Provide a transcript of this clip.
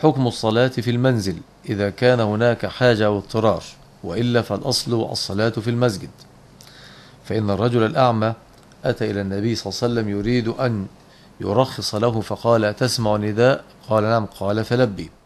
حكم الصلاة في المنزل إذا كان هناك حاجة أو اضطرار وإلا فالأصل الصلاة في المسجد فإن الرجل الأعمى أتى إلى النبي صلى الله عليه وسلم يريد أن يرخص له فقال تسمع نداء قال نعم قال فلبي